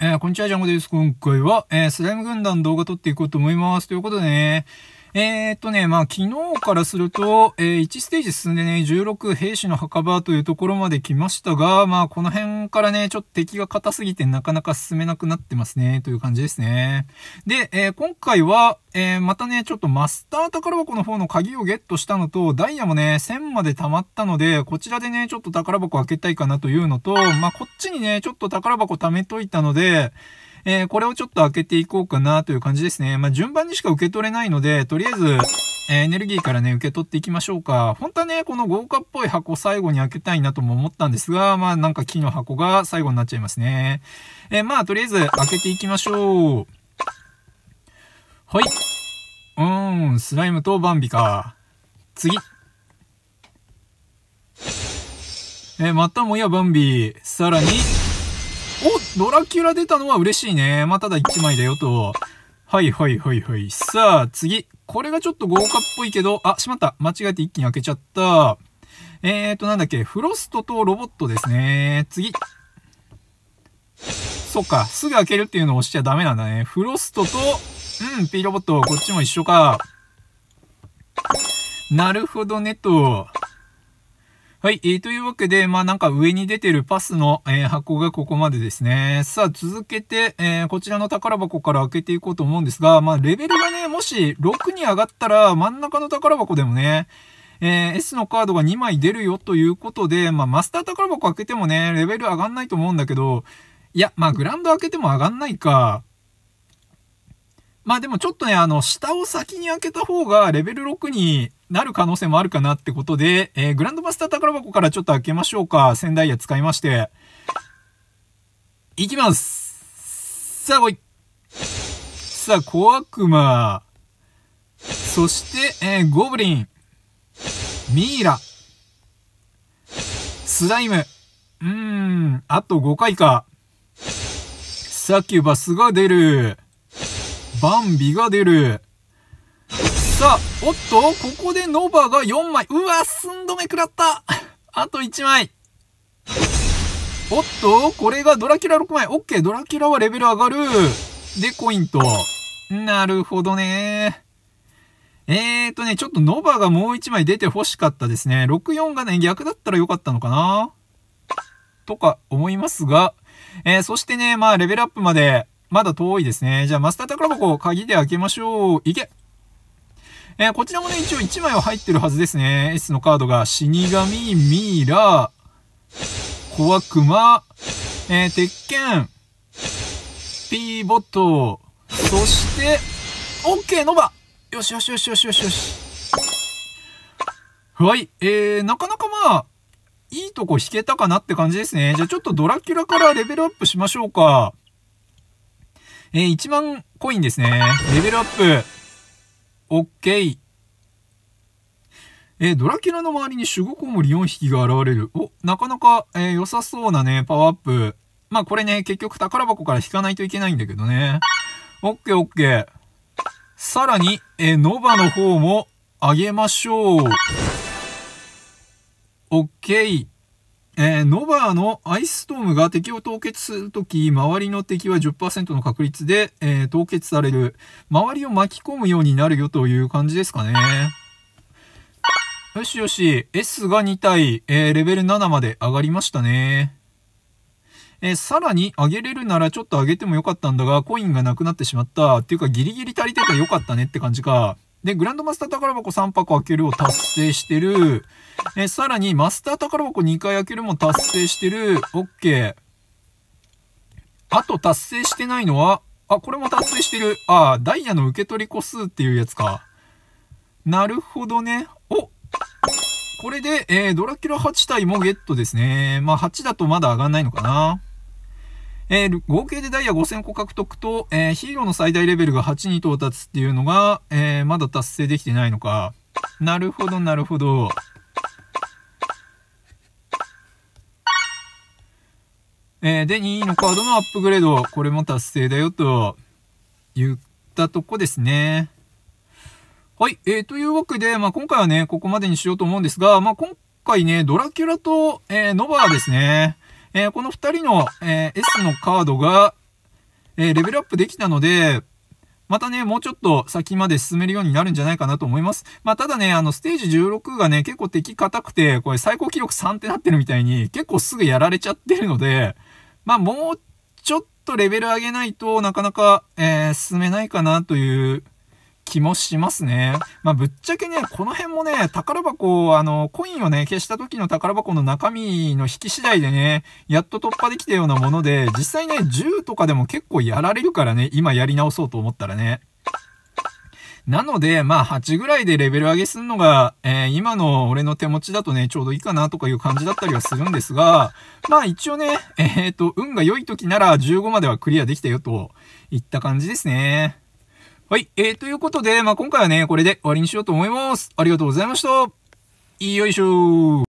えー、こんにちは、ジャンゴです。今回は、えー、スライム軍団動画撮っていこうと思います。ということでね、えー、っとね、まあ昨日からすると、えー、1ステージ進んでね、16兵士の墓場というところまで来ましたが、まあこの辺からね、ちょっと敵が硬すぎてなかなか進めなくなってますね、という感じですね。で、えー、今回は、えー、またね、ちょっとマスター宝箱の方の鍵をゲットしたのと、ダイヤもね、1000まで溜まったので、こちらでね、ちょっと宝箱開けたいかなというのと、まあこっちにね、ちょっと宝箱貯めといたので、えー、これをちょっと開けていこうかなという感じですね。まあ、順番にしか受け取れないので、とりあえず、えー、エネルギーからね、受け取っていきましょうか。本当はね、この豪華っぽい箱最後に開けたいなとも思ったんですが、まあなんか木の箱が最後になっちゃいますね。えー、まあとりあえず開けていきましょう。はい。うーん、スライムとバンビか。次。えー、またもやバンビ。さらに、お、ドラキュラ出たのは嬉しいね。まあ、ただ1枚だよと。はいはいはいはい。さあ、次。これがちょっと豪華っぽいけど、あ、しまった。間違えて一気に開けちゃった。えーと、なんだっけ。フロストとロボットですね。次。そっか。すぐ開けるっていうのを押しちゃダメなんだね。フロストと、うん、P ロボット。こっちも一緒か。なるほどねと。はい、えー、というわけで、まあなんか上に出てるパスの、えー、箱がここまでですね。さあ続けて、えー、こちらの宝箱から開けていこうと思うんですが、まあレベルがね、もし6に上がったら真ん中の宝箱でもね、えー、S のカードが2枚出るよということで、まあマスター宝箱開けてもね、レベル上がんないと思うんだけど、いや、まあグランド開けても上がんないか。まあでもちょっとね、あの、下を先に開けた方がレベル6になる可能性もあるかなってことで、えー、グランドマスター宝箱からちょっと開けましょうか。仙台屋使いまして。いきますさあ来いさあ、小悪魔。そして、えー、ゴブリン。ミイラ。スライム。うーん、あと5回か。サキュバスが出る。バンビが出る。さあ、おっと、ここでノバが4枚。うわ、寸止め食らった。あと1枚。おっと、これがドラキュラ6枚。オッケー、ドラキュラはレベル上がる。で、コインと。なるほどね。えーとね、ちょっとノバがもう1枚出て欲しかったですね。64がね、逆だったらよかったのかなとか思いますが。えー、そしてね、まあ、レベルアップまでまだ遠いですね。じゃあ、マスター宝箱、鍵で開けましょう。いけえー、こちらもね、一応1枚は入ってるはずですね。S のカードが、死神、ミイラ、小悪魔、えー、鉄拳、ピーボット、そして、OK! ノバよしよしよしよしよしよし。はい。えー、なかなかまあ、いいとこ引けたかなって感じですね。じゃあちょっとドラキュラからレベルアップしましょうか。えー、1万コインですね。レベルアップ。OK。えー、ドラキュラの周りに守護コウモリ4匹が現れる。お、なかなか、えー、良さそうなね、パワーアップ。まあこれね、結局宝箱から引かないといけないんだけどね。OK、OK。さらに、えー、ノバの方も上げましょう。OK。えー、ノバーのアイストームが敵を凍結するとき、周りの敵は10%の確率で、えー、凍結される。周りを巻き込むようになるよという感じですかね。よしよし、S が2体、えー、レベル7まで上がりましたね。えさらに上げれるならちょっと上げてもよかったんだが、コインがなくなってしまった。っていうかギリギリ足りてたらよかったねって感じか。で、グランドマスター宝箱3箱開けるを達成してる。え、さらに、マスター宝箱2回開けるも達成してる。OK。あと達成してないのは、あ、これも達成してる。あダイヤの受け取り個数っていうやつか。なるほどね。おこれで、えー、ドラキュラ8体もゲットですね。まあ、8だとまだ上がんないのかな。えー、合計でダイヤ5000個獲得と、えー、ヒーローの最大レベルが8に到達っていうのが、えー、まだ達成できてないのか。なるほど、なるほど。えー、で、2位のカードのアップグレード、これも達成だよと言ったとこですね。はい、えー、というわけで、まあ、今回はね、ここまでにしようと思うんですが、まあ、今回ね、ドラキュラと、えー、ノバーですね。えー、この2人の、えー、S のカードが、えー、レベルアップできたので、またね、もうちょっと先まで進めるようになるんじゃないかなと思います。まあ、ただね、あの、ステージ16がね、結構敵硬くて、これ最高記録3ってなってるみたいに、結構すぐやられちゃってるので、まあ、もうちょっとレベル上げないとなかなか、えー、進めないかなという気もしますね。まあ、ぶっちゃけね、この辺もね、宝箱、あの、コインをね、消した時の宝箱の中身の引き次第でね、やっと突破できたようなもので、実際ね、銃とかでも結構やられるからね、今やり直そうと思ったらね。なので、まあ、8ぐらいでレベル上げするのが、えー、今の俺の手持ちだとね、ちょうどいいかなとかいう感じだったりはするんですが、まあ、一応ね、えっ、と、運が良い時なら15まではクリアできたよといった感じですね。はい。えー、ということで、まあ、今回はね、これで終わりにしようと思います。ありがとうございました。よいしょー。